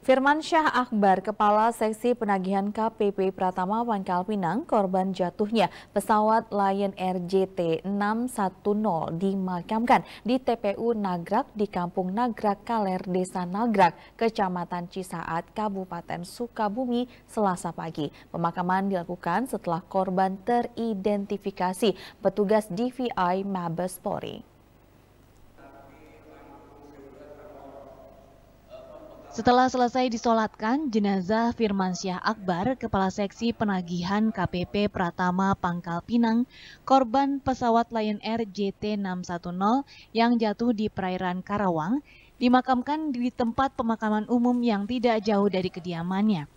Firman Syah Akbar, Kepala Seksi Penagihan KPP Pratama Pangkal Pinang, korban jatuhnya pesawat Lion Air JT610 dimakamkan di TPU Nagrak di Kampung Nagrak Kaler, Desa Nagrak, Kecamatan Cisaat, Kabupaten Sukabumi, Selasa pagi. Pemakaman dilakukan setelah korban teridentifikasi petugas DVI Mabes Polri. Setelah selesai disolatkan, jenazah Firmansyah Akbar, Kepala Seksi Penagihan KPP Pratama Pangkal Pinang, korban pesawat Lion Air JT610 yang jatuh di perairan Karawang, dimakamkan di tempat pemakaman umum yang tidak jauh dari kediamannya.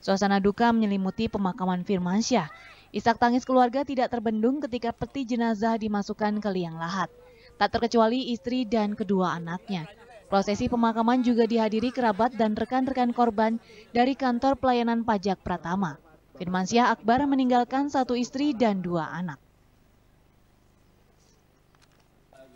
Suasana duka menyelimuti pemakaman Firmansyah. Isak tangis keluarga tidak terbendung ketika peti jenazah dimasukkan ke liang lahat. Tak terkecuali istri dan kedua anaknya. Prosesi pemakaman juga dihadiri kerabat dan rekan-rekan korban dari kantor pelayanan pajak Pratama. Firmansyah Akbar meninggalkan satu istri dan dua anak.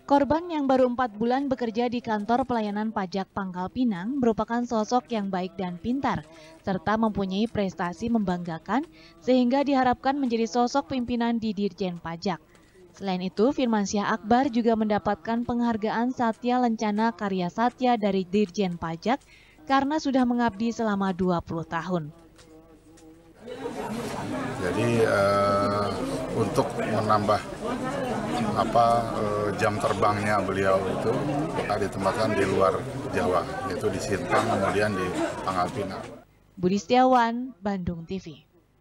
Korban yang baru empat bulan bekerja di kantor pelayanan pajak Pangkal Pinang merupakan sosok yang baik dan pintar, serta mempunyai prestasi membanggakan sehingga diharapkan menjadi sosok pimpinan di Dirjen Pajak. Selain itu, Firman Syah Akbar juga mendapatkan penghargaan Satya Lencana Karya Satya dari Dirjen Pajak karena sudah mengabdi selama 20 tahun. Jadi uh, untuk menambah apa uh, jam terbangnya beliau itu kita ditempatkan di luar Jawa, yaitu di Sintang kemudian di Pangkal Budi Setiawan, Bandung TV.